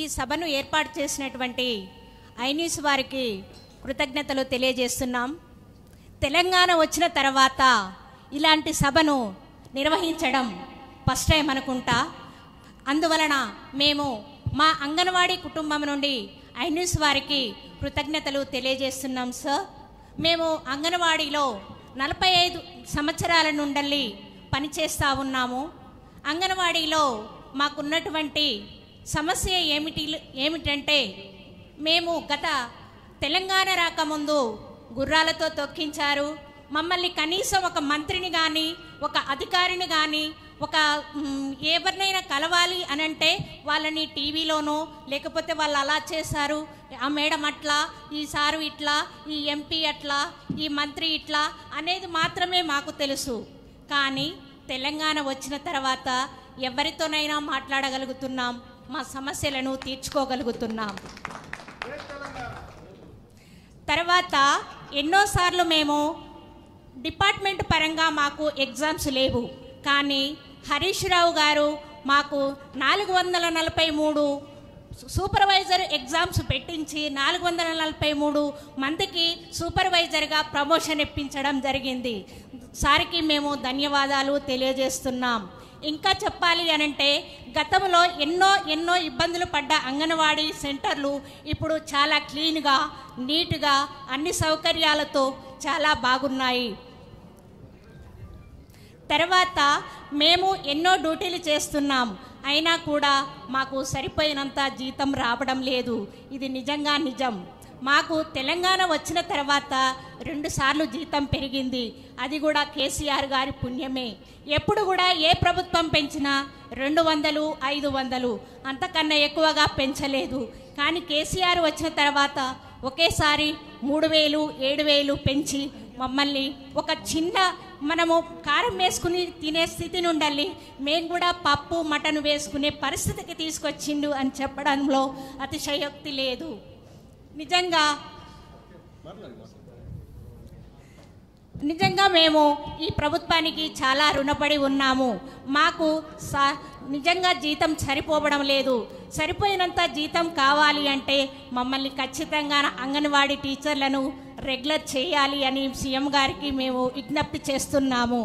ఈ సభను ఏర్పాటు చేసినటువంటి ఐన్యూస్ వారికి కృతజ్ఞతలు తెలియజేస్తున్నాం తెలంగాణ వచ్చిన తర్వాత ఇలాంటి సభను నిర్వహించడం ఫస్ట్ టైం అనుకుంటా అందువలన మేము మా అంగన్వాడీ కుటుంబం నుండి ఐన్యూస్ వారికి కృతజ్ఞతలు తెలియజేస్తున్నాం సార్ మేము అంగన్వాడీలో నలభై ఐదు సంవత్సరాల నుండి పనిచేస్తూ ఉన్నాము అంగన్వాడీలో మాకున్నటువంటి సమస్య ఏమిటి ఏమిటంటే మేము గత తెలంగాణ రాకముందు గుర్రాలతో తొక్కించారు మమ్మల్ని కనీసం ఒక మంత్రిని కానీ ఒక అధికారిని కానీ ఒక ఎవరినైనా కలవాలి అని అంటే వాళ్ళని టీవీలోనో లేకపోతే వాళ్ళు అలా చేశారు ఆ మేడం అట్లా ఈ సారు ఇట్లా ఈ ఎంపీ అట్లా ఈ మంత్రి ఇట్లా అనేది మాత్రమే మాకు తెలుసు కానీ తెలంగాణ వచ్చిన తర్వాత ఎవరితోనైనా మాట్లాడగలుగుతున్నాం మా సమస్యలను తీర్చుకోగలుగుతున్నాం తర్వాత ఎన్నోసార్లు మేము డిపార్ట్మెంట్ పరంగా మాకు ఎగ్జామ్స్ లేవు కానీ హరీష్ రావు గారు మాకు నాలుగు వందల నలభై మూడు సూపర్వైజర్ ఎగ్జామ్స్ పెట్టించి నాలుగు వందల నలభై మూడు మందికి సూపర్వైజర్గా ప్రమోషన్ ఇప్పించడం జరిగింది సారికి మేము ధన్యవాదాలు తెలియజేస్తున్నాం ఇంకా చెప్పాలి అని అంటే గతంలో ఎన్నో ఎన్నో ఇబ్బందులు పడ్డ అంగన్వాడీ సెంటర్లు ఇప్పుడు చాలా క్లీన్గా నీట్గా అన్ని సౌకర్యాలతో చాలా బాగున్నాయి తర్వాత మేము ఎన్నో డ్యూటీలు చేస్తున్నాం అయినా కూడా మాకు సరిపోయినంత జీతం రావడం లేదు ఇది నిజంగా నిజం మాకు తెలంగాణ వచ్చిన తర్వాత రెండుసార్లు జీతం పెరిగింది అది కూడా కేసీఆర్ గారి పుణ్యమే ఎప్పుడు కూడా ఏ ప్రభుత్వం పెంచినా రెండు వందలు ఐదు వందలు అంతకన్నా ఎక్కువగా పెంచలేదు కానీ కేసీఆర్ వచ్చిన తర్వాత ఒకేసారి మూడు వేలు ఏడు వేలు పెంచి మమ్మల్ని ఒక చిన్న మనము కారం వేసుకుని తినే స్థితి నుండి మేము కూడా పప్పు మటన్ వేసుకునే పరిస్థితికి తీసుకొచ్చిండు అని చెప్పడంలో అతిశయోక్తి లేదు నిజంగా నిజంగా మేము ఈ ప్రభుత్వానికి చాలా రుణపడి ఉన్నాము మాకు నిజంగా జీతం సరిపోవడం లేదు సరిపోయినంత జీతం కావాలి అంటే మమ్మల్ని ఖచ్చితంగా అంగన్వాడీ టీచర్లను రెగ్యులర్ చేయాలి అని సీఎం గారికి మేము విజ్ఞప్తి చేస్తున్నాము